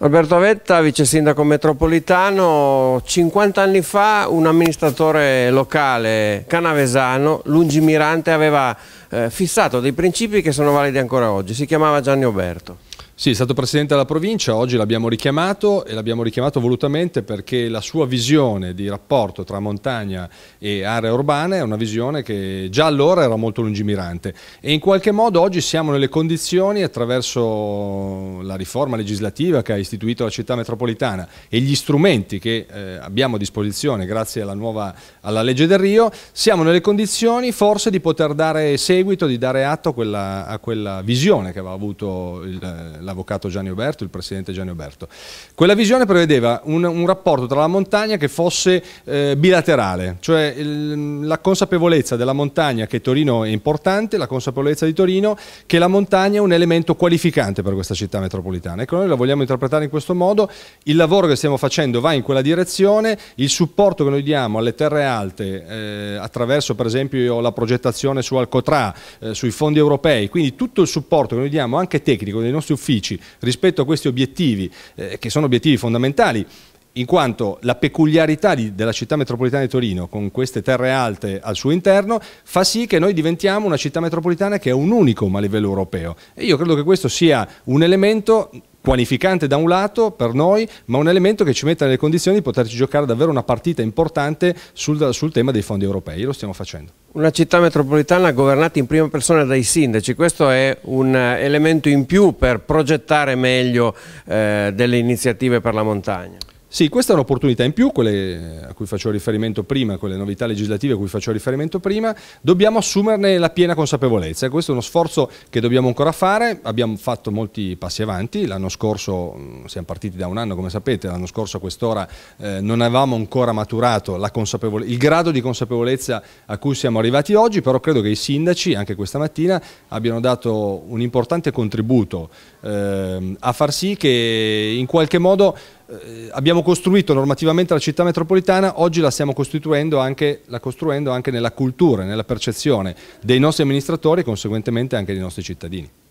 Alberto Avetta, vice sindaco metropolitano, 50 anni fa un amministratore locale canavesano, lungimirante, aveva eh, fissato dei principi che sono validi ancora oggi, si chiamava Gianni Oberto. Sì, è stato presidente della provincia, oggi l'abbiamo richiamato e l'abbiamo richiamato volutamente perché la sua visione di rapporto tra montagna e aree urbane è una visione che già allora era molto lungimirante e in qualche modo oggi siamo nelle condizioni attraverso la riforma legislativa che ha istituito la città metropolitana e gli strumenti che eh, abbiamo a disposizione grazie alla nuova alla legge del Rio, siamo nelle condizioni forse di poter dare seguito, di dare atto a quella, a quella visione che aveva avuto il, l'avvocato Gianni Oberto, il presidente Gianni Oberto. Quella visione prevedeva un, un rapporto tra la montagna che fosse eh, bilaterale, cioè il, la consapevolezza della montagna che Torino è importante, la consapevolezza di Torino che la montagna è un elemento qualificante per questa città metropolitana. Ecco, noi la vogliamo interpretare in questo modo, il lavoro che stiamo facendo va in quella direzione, il supporto che noi diamo alle terre alte eh, attraverso per esempio la progettazione su Alcotra, eh, sui fondi europei, quindi tutto il supporto che noi diamo anche tecnico dei nostri uffici uffici rispetto a questi obiettivi, eh, che sono obiettivi fondamentali, in quanto la peculiarità di, della città metropolitana di Torino, con queste terre alte al suo interno, fa sì che noi diventiamo una città metropolitana che è un unico a livello europeo. E io credo che questo sia un elemento qualificante da un lato per noi, ma un elemento che ci metta nelle condizioni di poterci giocare davvero una partita importante sul, sul tema dei fondi europei. Lo stiamo facendo. Una città metropolitana governata in prima persona dai sindaci, questo è un eh, elemento in più per progettare meglio eh, delle iniziative per la montagna. Sì, questa è un'opportunità in più, quelle a cui facevo riferimento prima, quelle novità legislative a cui facevo riferimento prima, dobbiamo assumerne la piena consapevolezza. Questo è uno sforzo che dobbiamo ancora fare, abbiamo fatto molti passi avanti, l'anno scorso mm, siamo partiti da un anno come sapete, l'anno scorso a quest'ora eh, non avevamo ancora maturato il grado di consapevolezza a cui siamo arrivati oggi, però credo che i sindaci anche questa mattina abbiano dato un importante contributo eh, a far sì che in qualche modo eh, abbiamo costruito normativamente la città metropolitana, oggi la stiamo costruendo anche, costruendo anche nella cultura, nella percezione dei nostri amministratori e conseguentemente anche dei nostri cittadini.